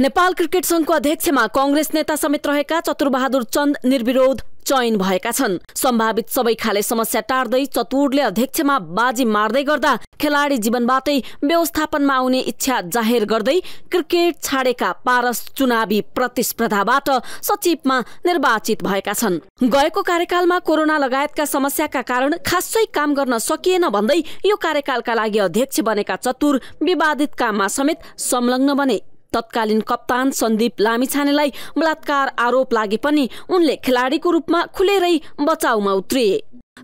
Nepal cricket संघको अध्यक्षमा कंग्रेस नेता समेत रहेका चतुरबहादुर चन्द निर्विरोध चयन भएका छन् सम्भावित सबै खाले समस्या टार्दै चतुरले अध्यक्षमा बाजी मार्दै गर्दा खेलाडी जीवनबाटै व्यवस्थापनमा आउने इच्छा जाहेर गर्दै क्रिकेट छाडेका पारस चुनावी प्रतिस्पर्धाबाट सचिवमा निर्वाचित भएका छन् गएको कार्यकालमा कोरोना लगायतका समस्याका कारण खासै काम गर्न सकिएन भन्दै यो कार्यकालका लागि अध्यक्ष बनेका चतुर विवादित काममा समेत संलग्न बने तत्कालीन कप्तान सन्दीप लामिछानेलाई बलात्कार आरोप लागे पनि उनले खेलाडीको रूपमा खुलेरै बचाउमा उत्रिए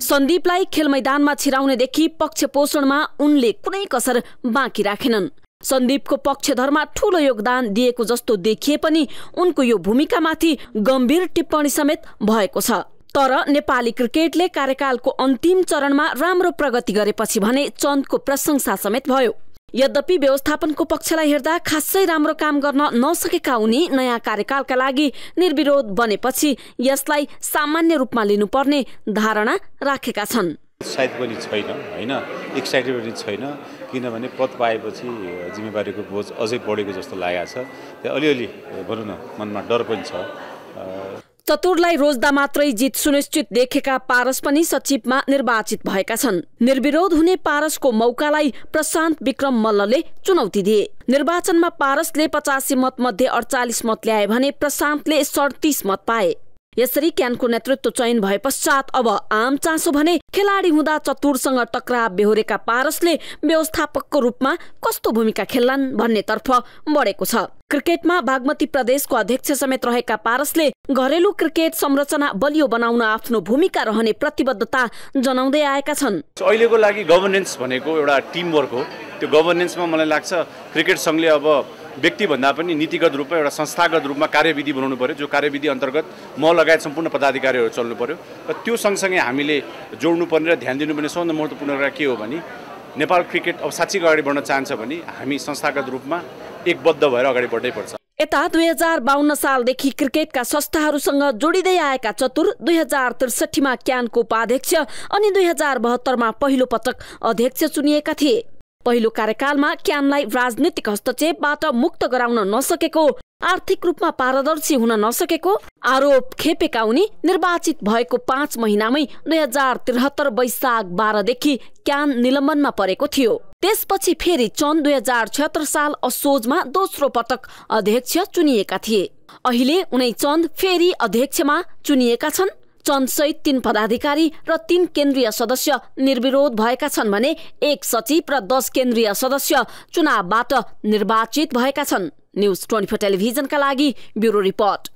सन्दीपलाई खेल मैदानमा छिराउनेदेखि पक्षपोषणमा उनले कुनै कसर बाँकी राखेनन् सन्दीपको पक्षधरमा ठूलो योगदान दिएको जस्तो देखिए पनि उनको यो भूमिकामाथि गम्भीर टिप्पणी समेत भएको छ तर नेपाली क्रिकेटले कार्यकालको अन्तिम चरणमा राम्रो प्रगति गरेपछि भने चन्दको प्रशंसा समेत भयो यद्यपि व्यवस्थापनको पक्षलाई हेर्दा खासै राम्रो काम गर्न नसकेका उनी नयाँ कार्यकालका लागि निर्विरोध बनेपछि यसलाई सामान्य रूपमा लिनुपर्ने धारणा राखेका छन् सायद पनि छैन होइन एक्साइटेड पनि छैन किनभने पद पाएपछि जिम्मेवारीको बोझ अझै बढेको जस्तो लागेको छ त्यहाँ अलिअलि भनौँ न मनमा डर पनि छ चतुरलाई रोज्दा मात्रै जित सुनिश्चित देखेका पारस पनि सचिवमा निर्वाचित भएका छन् निर्विरोध हुने पारसको मौकालाई प्रशान्त विक्रम मल्लले चुनौती दिए निर्वाचनमा पारसले पचासी मत मध्ये अडचालिस मत ल्याए भने प्रशान्तले सडतिस मत पाए यसरी क्यानको नेतृत्व चयन भए पश्चात अब आम चासो भने खेलाडी हुँदा चतुरसँग टक्राव बेहोरेका पारसले व्यवस्थापकको रूपमा कस्तो भूमिका खेल्लान् भन्नेतर्फ बढेको छ क्रिकेटमा बागमती प्रदेशको अध्यक्ष समेत रहेका पारसले घरेलु क्रिकेट संरचना बलियो बनाउन आफ्नो भूमिका रहने प्रतिबद्धता जनाउँदै आएका छन् अहिलेको लागि गभर्नेन्स भनेको एउटा टिमवर्क हो त्यो गभर्नेन्समा मलाई लाग्छ क्रिकेट सङ्घले अब व्यक्तिभन्दा पनि नीतिगत रूपमा एउटा संस्थागत रूपमा कार्यविधि बनाउनु पऱ्यो जो कार्यविधि अन्तर्गत म लगायत सम्पूर्ण पदाधिकारीहरू चल्नु पऱ्यो र त्यो सँगसँगै हामीले जोड्नुपर्ने र ध्यान दिनुपर्ने सबभन्दा महत्त्वपूर्ण कुरा के हो भने नेपाल क्रिकेट अब साँच्चीको अगाडि बढ्न चाहन्छ भने हामी संस्थागत रूपमा एकबद्ध भएर अगाडि बढ्नै पर्छ यता दुई हजार बाहन्न सालदेखि क्रिकेटका संस्थाहरूसँग जोडिँदै आएका चतुर दुई हजार त्रिसठीमा क्यानको उपाध्यक्ष अनि दुई हजार बहत्तरमा पहिलो पटक अध्यक्ष चुनिएका थिए पहिलो कार्यकालमा क्यानलाई राजनीतिक हस्तक्षेपबाट मुक्त गराउन नसकेको आर्थिक रूपमा पारदर्शी हुन नसकेको आरोप खेपेका उनी निर्वाचित भएको पाँच महिनामै दुई हजार त्रिहत्तर वैशाख बाह्रदेखि क्यान निलम्बनमा परेको थियो त्यसपछि फेरि चन्द दुई हजार छत्तर साल असोजमा दोस्रो पटक अध्यक्ष चुनिएका थिए अहिले उनै चन्द फेरि अध्यक्षमा चुनिएका छन् चन्दसहित तीन पदाधिकारी र तीन केन्द्रीय सदस्य निर्विरोध भएका छन् भने एक सचिव र दस केन्द्रीय सदस्य चुनावबाट निर्वाचित भएका छन् न्युज ट्वेन्टी फोर टेलिभिजनका लागि ब्युरो रिपोर्ट